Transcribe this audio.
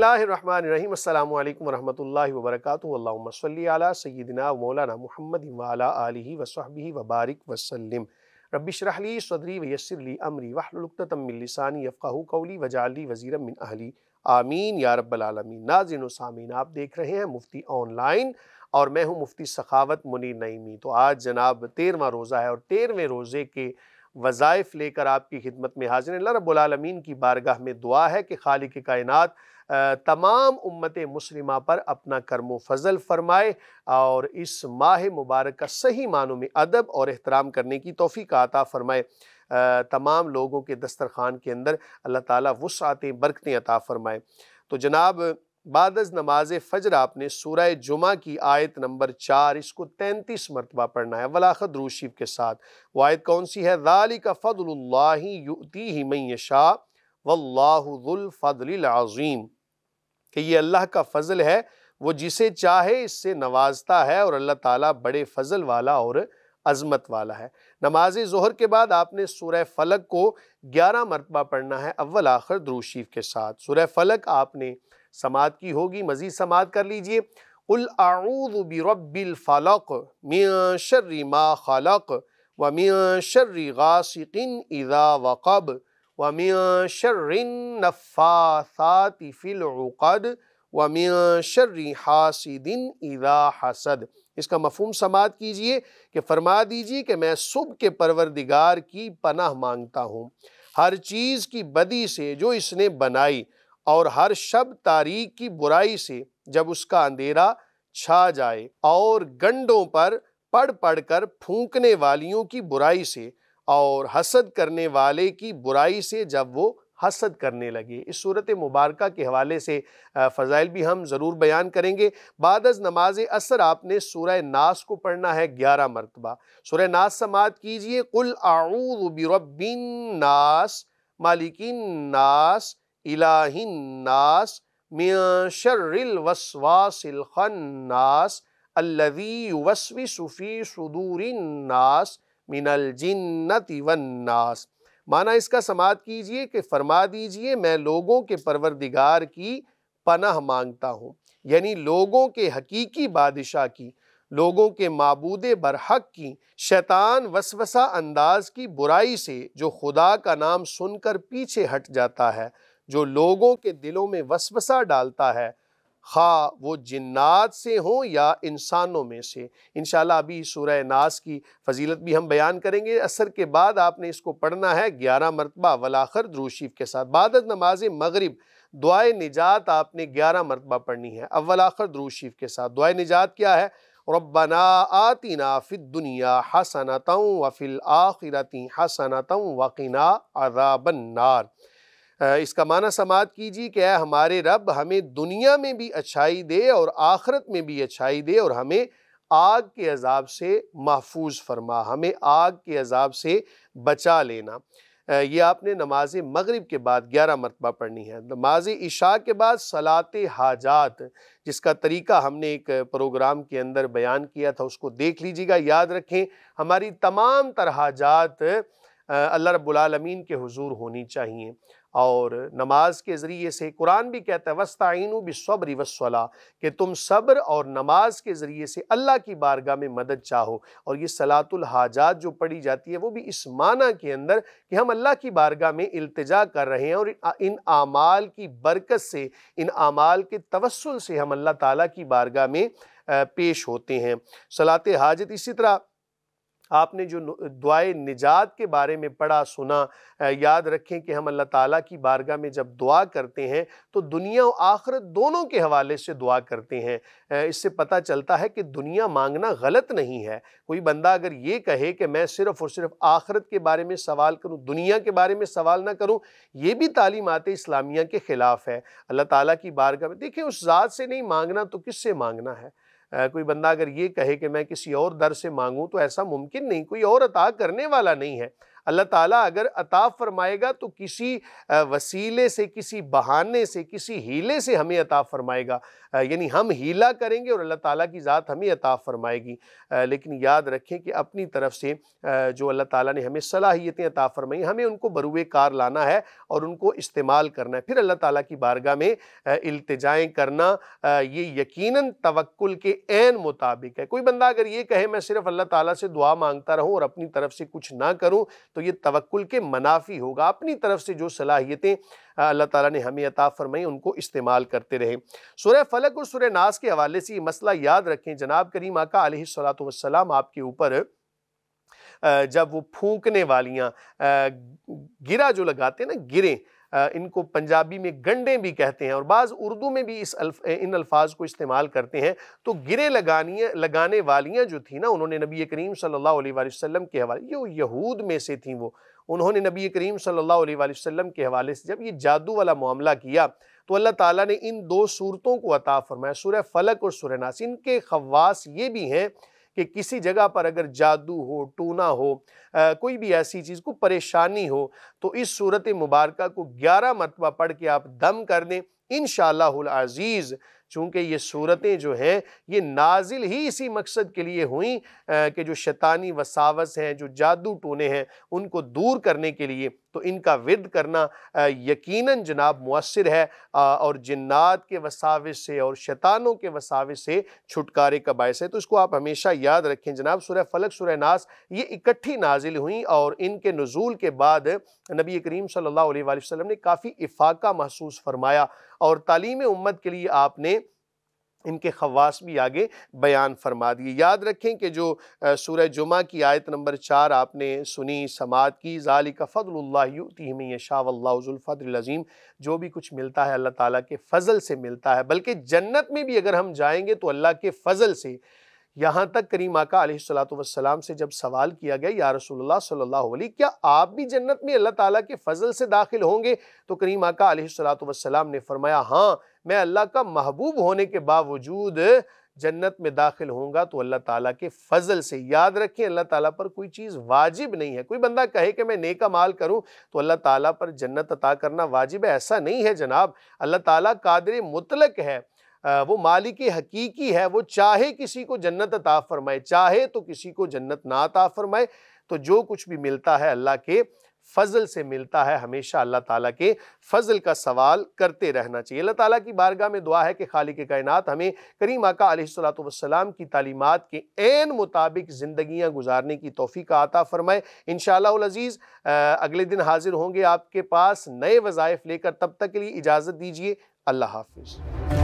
बिस्मिल्लाम अल्लाम वरहमल वबरकल सैदिना मौलाना महमद आलि वसहबी वबारक वसलम रबिशरहली सदरी वसरली अमरी वहलतमिलसानी यफ़ाहू कौली वजाली वज़ी मिन अहली आमीन या रबालमी नाजिन सामीन आप देख रहे हैं मुफ्ती ऑनलाइन और मैं हूँ मुफ्ती सखावत मुनीर नईमी तो आज जनाब तेरहवा रोज़ा है और तेरहवें रोज़े के वज़ाइफ लेकर आपकी खिदमत में हाजिर है रबालमीन की बारगाह में दुआ है कि खालिक कायनात तमाम उम्मत मुस्लिमा पर अपना कर्म फजल फ़रमाए और इस माह मुबारक का सही मानों में अदब और एहतराम करने की तोफ़ी का अता फ़रमाए तमाम लोगों के दस्तरखान के अंदर अल्लाह ताली वसातें बरकतें अता फ़रमाए तो जनाब बाद नमाज फ़जर आपने सूरा जुमा की आयत नंबर चार इसको तैंतीस मरतबा पढ़ना है वलाखद रूशीफ के साथ वो आयत कौन सी है दाली का फ़दल्लाती ही मैं शाह कि ये अल्लाह का फ़जल है वो जिसे चाहे इससे नवाजता है और अल्लाह ताला बड़े फ़जल वाला और अजमत वाला है नमाज जहर के बाद आपने सुरह फलक को ग्यारह मरतबा पढ़ना है अव्वल आखिर द्रूशीफ के साथ सुरह फलक आपने समात की होगी मज़ीद समात कर लीजिए फलक मियाँ शर्र मा खलक व मियाँ शर्रि गासिकिन इज़ा वक़ब व मियाँ शर्र नफ़ासात फ़िलक़द व मियाँ शर्र हासिदिन इज़ा हसद इसका मफहम समात कीजिए कि फरमा दीजिए कि मैं सुबह के परवरदिगार की पनाह मांगता हूँ हर चीज़ की बदी से जो इसने बनाई और हर शब तारीख की बुराई से जब उसका अंधेरा छा जाए और गंडों पर पढ़ पढ़ कर फूकने वालियों की बुराई से और हसद करने वाले की बुराई से जब वो हसद करने लगे इस सूरत मुबारक के हवाले से फ़ज़ाइल भी हम ज़रूर बयान करेंगे बाद अज नमाज असर आपने सुर नास को पढ़ना है ग्यारह मरतबा सूर्य नास समात कीजिए कुल आऊबिन नास मालिकिन नास इलाहिन्नास मियशर्रिल वसवासिल खन्नास अल्लज़ी युवस्विसु सुफ़ी सुदूरिन्नास मिनल जिन्नति वन्नास माना इसका समात कीजिए कि फरमा दीजिए मैं लोगों के परवरदिगार की पनाह मांगता हूँ यानी लोगों के हकीकी बादशाह की लोगों के मबूद बरहक की शैतान वसवसा अंदाज की बुराई से जो खुदा का नाम सुनकर पीछे हट जाता है जो लोगों के दिलों में वसवसा डालता है खा हाँ, वो जिन्नात से हों या इंसानों में से इन अभी सूर नास की फजीलत भी हम बयान करेंगे असर के बाद आपने इसको पढ़ना है ग्यारह मरतबा वलाखर द्रूशीफ के साथ बाद नमाज मगरब दुआ निजात आपने ग्यारह मरतबा पढ़नी है अव्वल आखर द्रूशीफ के साथ दुआ निजात क्या है रब्बना आती फ़िद दुनिया हसनता वफ़िल आखिरती हसनता वकीना अजाबन्नार इसका माना समात कीजिए कि हमारे रब हमें दुनिया में भी अच्छाई दे और आखरत में भी अच्छाई दे और हमें आग के अजाब से महफूज फरमा हमें आग के अजाब से बचा लेना ये आपने नमाज मगरिब के बाद ग्यारह मरतबा पढ़नी है नमाज इशा के बाद सलात हाजात जिसका तरीका हमने एक प्रोग्राम के अंदर बयान किया था उसको देख लीजिएगा याद रखें हमारी तमाम तरह जात अल्लाह रब्बुल के हुजूर होनी चाहिए और नमाज के ज़रिए से कुरान भी कहता है वस्ताइन बिसब्र वसला कि तुम सब्र और नमाज के ज़रिए से अल्लाह की बारगाह में मदद चाहो और ये सलातुल हाजात जो पढ़ी जाती है वो भी इस माना के अंदर कि हम अल्लाह की बारगाह में अल्तजा कर रहे हैं और इन आमाल की बरकत से इन आमाल के तवसल से हम अल्लाह ताली की बारगाह में पेश होते हैं सलात हाजत इसी तरह आपने जो दुआए निजात के बारे में पढ़ा सुना याद रखें कि हम अल्लाह ताला की बारगाह में जब दुआ करते हैं तो दुनिया और आखरत दोनों के हवाले से दुआ करते हैं इससे पता चलता है कि दुनिया मांगना गलत नहीं है कोई बंदा अगर ये कहे कि मैं सिर्फ़ और सिर्फ आखरत के बारे में सवाल करूँ दुनिया के बारे में सवाल ना करूँ ये भी तालीमत इस्लामिया के ख़िलाफ़ है अल्लाह ताली की बारगाह में देखिए उस ज़ात से नहीं मांगना तो किस मांगना है कोई बंदा अगर ये कहे कि मैं किसी और दर से मांगूँ तो ऐसा मुमकिन नहीं कोई और अता करने वाला नहीं है अल्लाह ताला अगर अता फरमाएगा तो किसी वसीले से किसी बहाने से किसी हीले से हमें अता फरमाएगा यानी हम हीला करेंगे और अल्लाह ताला की ज़ात हमें अता फरमाएगी लेकिन याद रखें कि अपनी तरफ से जो अल्लाह ताला ने हमें सलाहियतें अता फरमाई हमें उनको बरूए कार लाना है और उनको इस्तेमाल करना है फिर अल्लाह ताला की बारगाह में इल्तजाएँ करना ये यकीनन तवक्ल के एन मुताबिक है कोई बंदा अगर ये कहे मैं सिर्फ अल्लाह ताला से दुआ मांगता रहूँ और अपनी तरफ से कुछ ना करूँ तो ये तवक्ल के मनाफी होगा अपनी तरफ से जो सलाहियतें अल्लाह ताला ने हमें अता फरमाई उनको इस्तेमाल करते रहें सुरह फलक और सुरह नास के हवाले से ये मसला याद रखें जनाब करीम आका सलात वसलाम आपके ऊपर जब वो फूंकने वालियाँ गिरा जो लगाते हैं ना गिरें इनको पंजाबी में गंडे भी कहते हैं और बाज़ उर्दू में भी इस अल्फ, इन अल्फाज को इस्तेमाल करते हैं तो गिरे लगानी लगाने वालियाँ जो थी ना उन्होंने नबी करीम सल्लल्लाहु अलैहि वसल्लम के हवाले ये यहूद में से थी वो उन्होंने नबी करीम सल्लल्लाहु अलैहि वसल्लम के हवाले से जब ये जादू वाला मामला किया तो अल्लाह ताला ने इन दो सूरतों को अता फरमाया सुरह फलक और सुरह नास इनके खवास ये भी हैं कि किसी जगह पर अगर जादू हो टूना हो आ, कोई भी ऐसी चीज़ को परेशानी हो तो इस सूरत मुबारक को ग्यारह मरतबा पढ़ के आप दम कर दें इन शज़ीज़ चूँकि ये सूरतें जो हैं ये नाजिल ही इसी मकसद के लिए हुई कि जो शैतानी वसावस हैं जो जादू टोने हैं उनको दूर करने के लिए तो इनका विद करना यकीनन जनाब मुसर है और जन्ात के वसाविस से और शैतानों के वसावि से छुटकारे का बायस है तो इसको आप हमेशा याद रखें जनाब सुरह फलक सुरह नास ये इकट्ठी नाजिल हुई और इनके नज़ूल के बाद नबी करीम सल्लल्लाहु अलैहि वसल्लम ने काफ़ी इफाका महसूस फरमाया और तालीम उम्मत के लिए आपने इनके खवास भी आगे बयान फरमा दिए याद रखें कि जो सूर्य जुमा की आयत नंबर चार आपने सुनी समात की ज़ाली का फ़दल्लातीम शाहल्लाफ़दलज़ीम जो भी कुछ मिलता है अल्लाह ताली के फ़ज़ल से मिलता है बल्कि जन्नत में भी अगर हम जाएँगे तो अल्लाह के फ़ज़ल से यहाँ तक करीम आका सलाम से जब सवाल किया गया या रसूलुल्लाह सल्ला क्या आप भी जन्नत में अल्लाह ताला के फजल से दाखिल होंगे तो करीम आका सलाम ने फरमाया हाँ मैं अल्लाह का महबूब होने के बावजूद जन्नत में दाखिल होऊंगा तो अल्लाह ताला के फजल से याद रखिए अल्लाह ताला पर कोई चीज़ वाजिब नहीं है कोई बंदा कहे कि मैं नेका माल करूं तो अल्लाह ताला पर जन्नत अता करना वाजिब है ऐसा नहीं है जनाब अल्लाह ताला कादर मुतलक है वो मालिक हकीकी है वो चाहे किसी को जन्नत अता फरमाए चाहे तो किसी को जन्नत ना अता फरमाए तो जो कुछ भी मिलता है अल्लाह के फजल से मिलता है हमेशा अल्लाह ताला के फजल का सवाल करते रहना चाहिए अल्लाह ताला की बारगाह में दुआ है कि खाली के कायनात हमें करीम आका सलाम की तालीमात के एन मुताबिक ज़िंदगियां गुजारने की तोफ़ी का आता फ़रमाए इन शज़ीज़ अगले दिन हाजिर होंगे आपके पास नए वज़ाइफ लेकर तब तक के लिए इजाज़त दीजिए अल्लाह हाफिज़